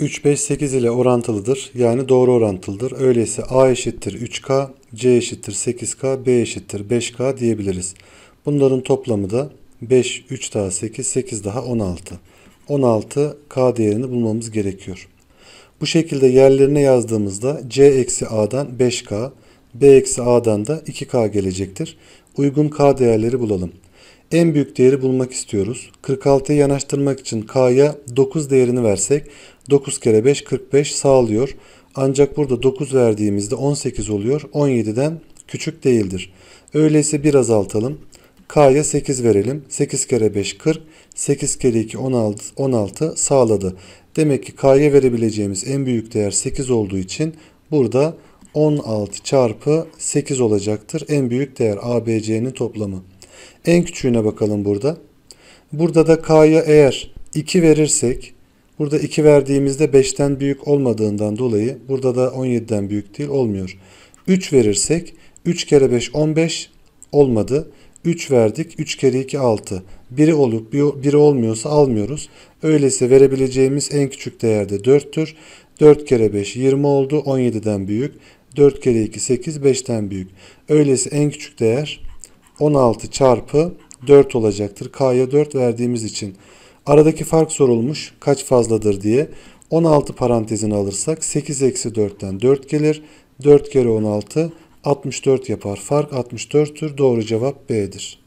3, 5, 8 ile orantılıdır. Yani doğru orantılıdır. Öyleyse A eşittir 3K, C eşittir 8K, B eşittir 5K diyebiliriz. Bunların toplamı da 5, 3 daha 8, 8 daha 16. 16 K değerini bulmamız gerekiyor. Bu şekilde yerlerine yazdığımızda C eksi A'dan 5K, B eksi A'dan da 2K gelecektir. Uygun K değerleri bulalım. En büyük değeri bulmak istiyoruz. 46'ya yanaştırmak için k'ya 9 değerini versek 9 kere 5 45 sağlıyor. Ancak burada 9 verdiğimizde 18 oluyor. 17'den küçük değildir. Öyleyse bir azaltalım. K'ya 8 verelim. 8 kere 5 40. 8 kere 2 16, 16 sağladı. Demek ki K'ya verebileceğimiz en büyük değer 8 olduğu için burada 16 çarpı 8 olacaktır. En büyük değer ABC'nin toplamı. En küçüğüne bakalım burada. Burada da k'ya eğer 2 verirsek burada 2 verdiğimizde 5'ten büyük olmadığından dolayı burada da 17'den büyük değil olmuyor. 3 verirsek 3 kere 5 15 olmadı. 3 verdik. 3 kere 2 6. Biri olup biri olmuyorsa almıyoruz. Öyleyse verebileceğimiz en küçük değer de 4'tür. 4 kere 5 20 oldu. 17'den büyük. 4 kere 2 8 5'ten büyük. Öyleyse en küçük değer 16 çarpı 4 olacaktır. K'ya 4 verdiğimiz için. Aradaki fark sorulmuş kaç fazladır diye. 16 parantezini alırsak 8 eksi 4'ten 4 gelir. 4 kere 16 64 yapar. Fark 64'tür. Doğru cevap B'dir.